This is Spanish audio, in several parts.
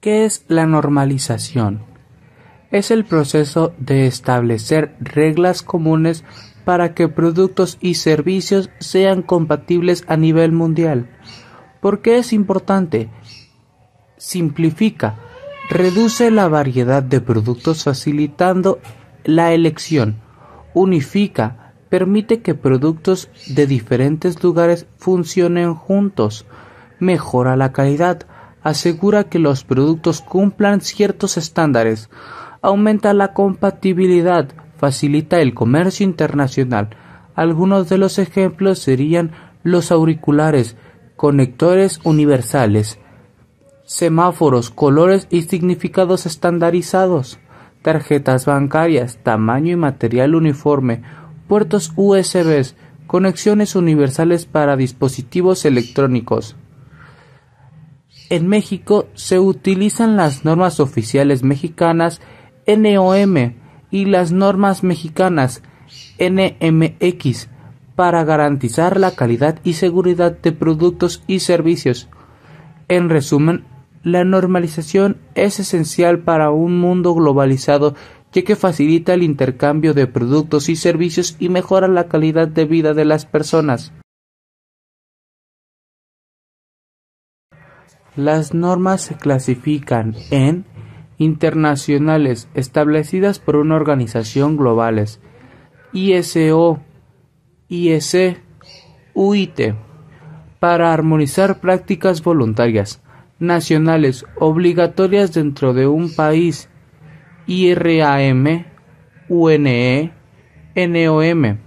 ¿Qué es la normalización? Es el proceso de establecer reglas comunes para que productos y servicios sean compatibles a nivel mundial. ¿Por qué es importante? Simplifica, reduce la variedad de productos facilitando la elección, unifica, permite que productos de diferentes lugares funcionen juntos, mejora la calidad, asegura que los productos cumplan ciertos estándares, aumenta la compatibilidad, facilita el comercio internacional. Algunos de los ejemplos serían los auriculares, conectores universales, semáforos, colores y significados estandarizados, tarjetas bancarias, tamaño y material uniforme, puertos USB, conexiones universales para dispositivos electrónicos. En México se utilizan las normas oficiales mexicanas NOM y las normas mexicanas NMX para garantizar la calidad y seguridad de productos y servicios. En resumen, la normalización es esencial para un mundo globalizado ya que facilita el intercambio de productos y servicios y mejora la calidad de vida de las personas. Las normas se clasifican en: internacionales, establecidas por una organización globales, ISO, IEC, UIT, para armonizar prácticas voluntarias, nacionales, obligatorias dentro de un país, IRAM, UNE, NOM,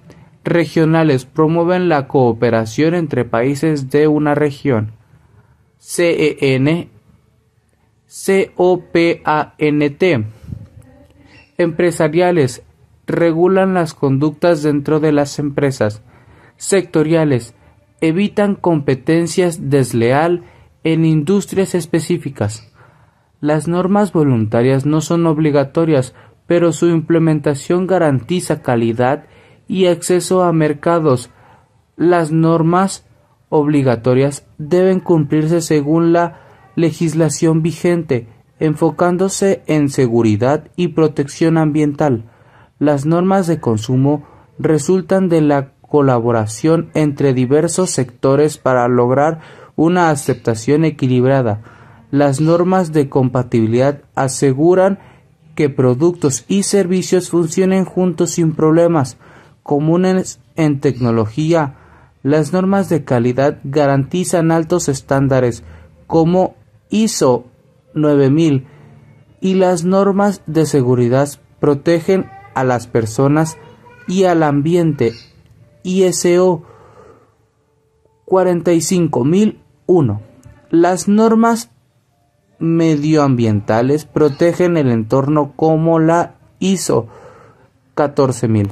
regionales promueven la cooperación entre países de una región. CEN COPANT. Empresariales regulan las conductas dentro de las empresas. Sectoriales evitan competencias desleal en industrias específicas. Las normas voluntarias no son obligatorias, pero su implementación garantiza calidad y acceso a mercados. Las normas obligatorias deben cumplirse según la legislación vigente, enfocándose en seguridad y protección ambiental. Las normas de consumo resultan de la colaboración entre diversos sectores para lograr una aceptación equilibrada. Las normas de compatibilidad aseguran que productos y servicios funcionen juntos sin problemas comunes en tecnología, las normas de calidad garantizan altos estándares como ISO 9000 y las normas de seguridad protegen a las personas y al ambiente ISO 45001. Las normas medioambientales protegen el entorno como la ISO 14000.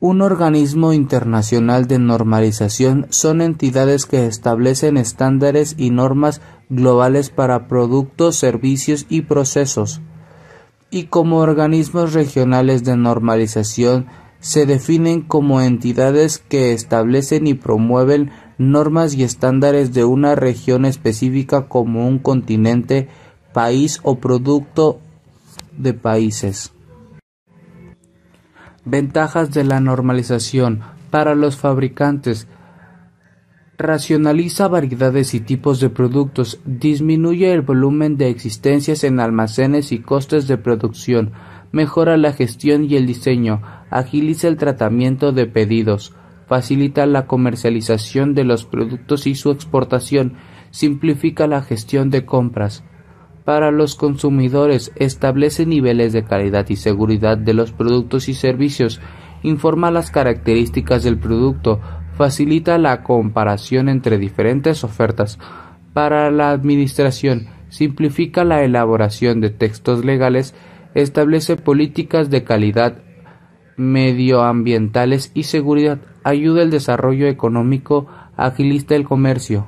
un organismo internacional de normalización son entidades que establecen estándares y normas globales para productos, servicios y procesos. Y como organismos regionales de normalización se definen como entidades que establecen y promueven normas y estándares de una región específica como un continente, país o producto de países. Ventajas de la normalización para los fabricantes. Racionaliza variedades y tipos de productos, disminuye el volumen de existencias en almacenes y costes de producción, mejora la gestión y el diseño, agiliza el tratamiento de pedidos, facilita la comercialización de los productos y su exportación, simplifica la gestión de compras, para los consumidores, establece niveles de calidad y seguridad de los productos y servicios, informa las características del producto, facilita la comparación entre diferentes ofertas. Para la Administración, simplifica la elaboración de textos legales, establece políticas de calidad medioambientales y seguridad, ayuda al desarrollo económico, agiliza el comercio.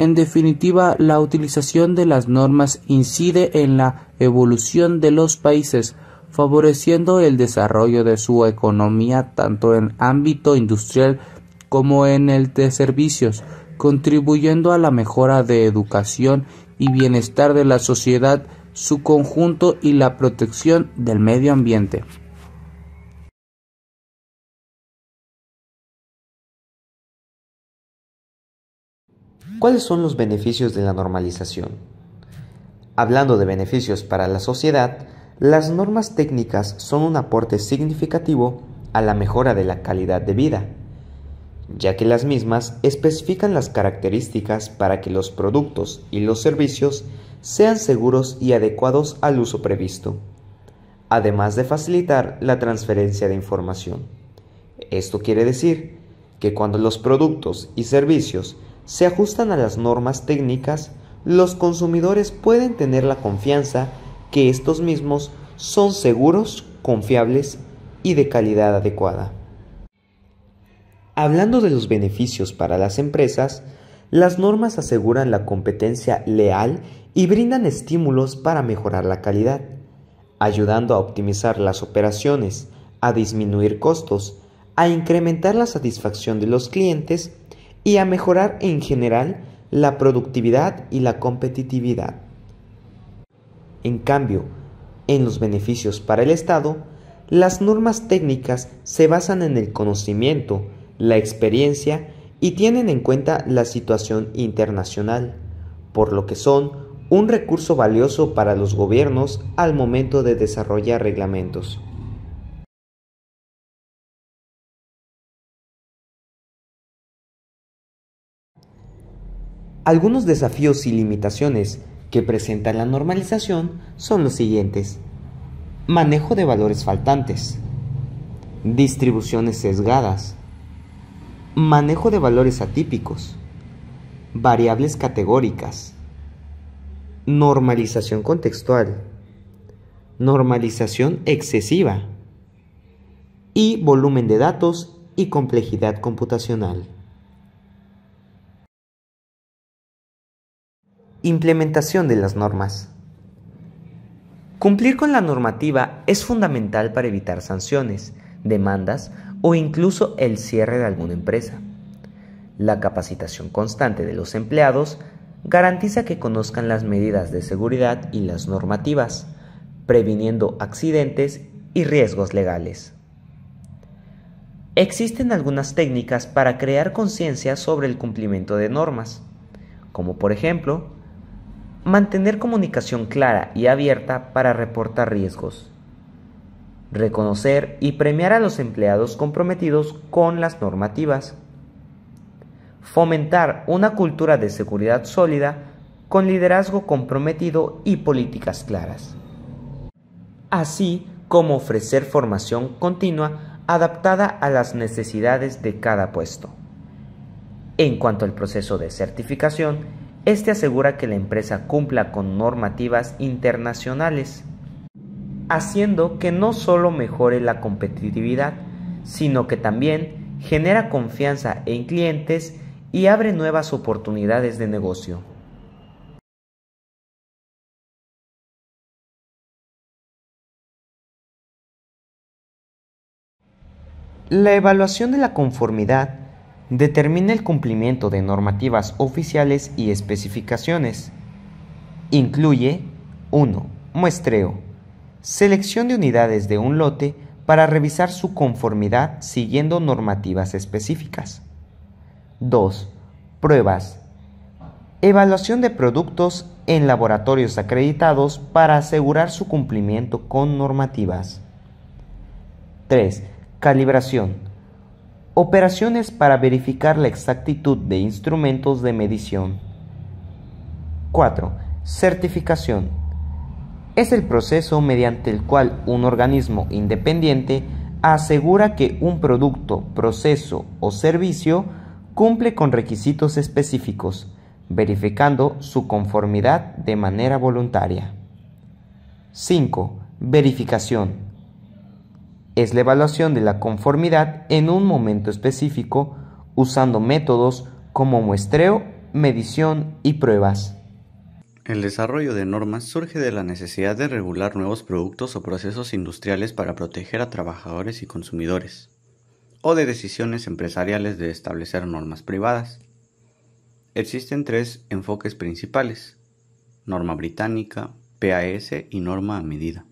En definitiva, la utilización de las normas incide en la evolución de los países, favoreciendo el desarrollo de su economía tanto en ámbito industrial como en el de servicios, contribuyendo a la mejora de educación y bienestar de la sociedad, su conjunto y la protección del medio ambiente. ¿Cuáles son los beneficios de la normalización? Hablando de beneficios para la sociedad, las normas técnicas son un aporte significativo a la mejora de la calidad de vida, ya que las mismas especifican las características para que los productos y los servicios sean seguros y adecuados al uso previsto, además de facilitar la transferencia de información. Esto quiere decir que cuando los productos y servicios se ajustan a las normas técnicas, los consumidores pueden tener la confianza que estos mismos son seguros, confiables y de calidad adecuada. Hablando de los beneficios para las empresas, las normas aseguran la competencia leal y brindan estímulos para mejorar la calidad, ayudando a optimizar las operaciones, a disminuir costos, a incrementar la satisfacción de los clientes y a mejorar en general la productividad y la competitividad. En cambio, en los beneficios para el Estado, las normas técnicas se basan en el conocimiento, la experiencia y tienen en cuenta la situación internacional, por lo que son un recurso valioso para los gobiernos al momento de desarrollar reglamentos. Algunos desafíos y limitaciones que presenta la normalización son los siguientes. Manejo de valores faltantes. Distribuciones sesgadas. Manejo de valores atípicos. Variables categóricas. Normalización contextual. Normalización excesiva. Y volumen de datos y complejidad computacional. Implementación de las normas. Cumplir con la normativa es fundamental para evitar sanciones, demandas o incluso el cierre de alguna empresa. La capacitación constante de los empleados garantiza que conozcan las medidas de seguridad y las normativas, previniendo accidentes y riesgos legales. Existen algunas técnicas para crear conciencia sobre el cumplimiento de normas, como por ejemplo Mantener comunicación clara y abierta para reportar riesgos. Reconocer y premiar a los empleados comprometidos con las normativas. Fomentar una cultura de seguridad sólida con liderazgo comprometido y políticas claras. Así como ofrecer formación continua adaptada a las necesidades de cada puesto. En cuanto al proceso de certificación, este asegura que la empresa cumpla con normativas internacionales, haciendo que no solo mejore la competitividad, sino que también genera confianza en clientes y abre nuevas oportunidades de negocio. La evaluación de la conformidad determina el cumplimiento de normativas oficiales y especificaciones. Incluye 1. Muestreo. Selección de unidades de un lote para revisar su conformidad siguiendo normativas específicas. 2. Pruebas. Evaluación de productos en laboratorios acreditados para asegurar su cumplimiento con normativas. 3. Calibración Operaciones para verificar la exactitud de instrumentos de medición. 4. Certificación. Es el proceso mediante el cual un organismo independiente asegura que un producto, proceso o servicio cumple con requisitos específicos, verificando su conformidad de manera voluntaria. 5. Verificación es la evaluación de la conformidad en un momento específico usando métodos como muestreo, medición y pruebas. El desarrollo de normas surge de la necesidad de regular nuevos productos o procesos industriales para proteger a trabajadores y consumidores, o de decisiones empresariales de establecer normas privadas. Existen tres enfoques principales, norma británica, PAS y norma a medida.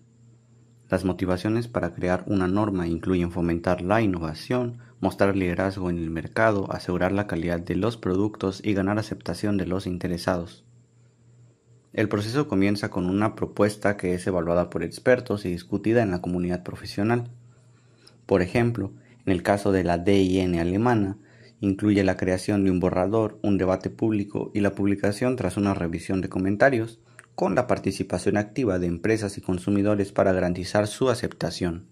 Las motivaciones para crear una norma incluyen fomentar la innovación, mostrar liderazgo en el mercado, asegurar la calidad de los productos y ganar aceptación de los interesados. El proceso comienza con una propuesta que es evaluada por expertos y discutida en la comunidad profesional. Por ejemplo, en el caso de la DIN alemana, incluye la creación de un borrador, un debate público y la publicación tras una revisión de comentarios, con la participación activa de empresas y consumidores para garantizar su aceptación.